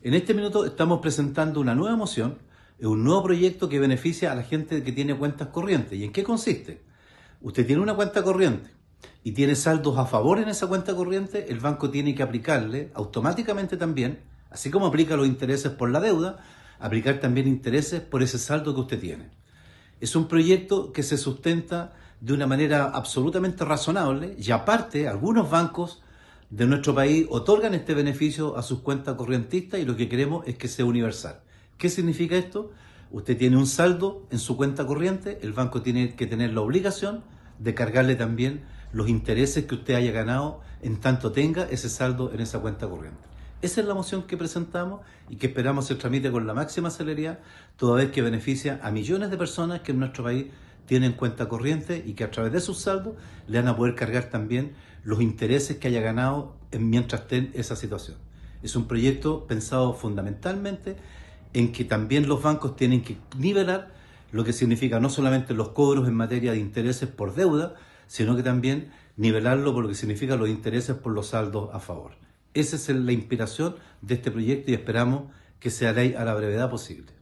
En este minuto estamos presentando una nueva moción, un nuevo proyecto que beneficia a la gente que tiene cuentas corrientes. ¿Y en qué consiste? Usted tiene una cuenta corriente y tiene saldos a favor en esa cuenta corriente, el banco tiene que aplicarle automáticamente también, así como aplica los intereses por la deuda, aplicar también intereses por ese saldo que usted tiene. Es un proyecto que se sustenta de una manera absolutamente razonable y aparte algunos bancos de nuestro país otorgan este beneficio a sus cuentas corrientistas y lo que queremos es que sea universal. ¿Qué significa esto? Usted tiene un saldo en su cuenta corriente, el banco tiene que tener la obligación de cargarle también los intereses que usted haya ganado en tanto tenga ese saldo en esa cuenta corriente. Esa es la moción que presentamos y que esperamos se tramite con la máxima celeridad, toda vez que beneficia a millones de personas que en nuestro país tienen cuenta corriente y que a través de sus saldos le van a poder cargar también los intereses que haya ganado mientras estén en esa situación. Es un proyecto pensado fundamentalmente en que también los bancos tienen que nivelar lo que significa no solamente los cobros en materia de intereses por deuda, sino que también nivelarlo por lo que significa los intereses por los saldos a favor. Esa es la inspiración de este proyecto y esperamos que sea ley a la brevedad posible.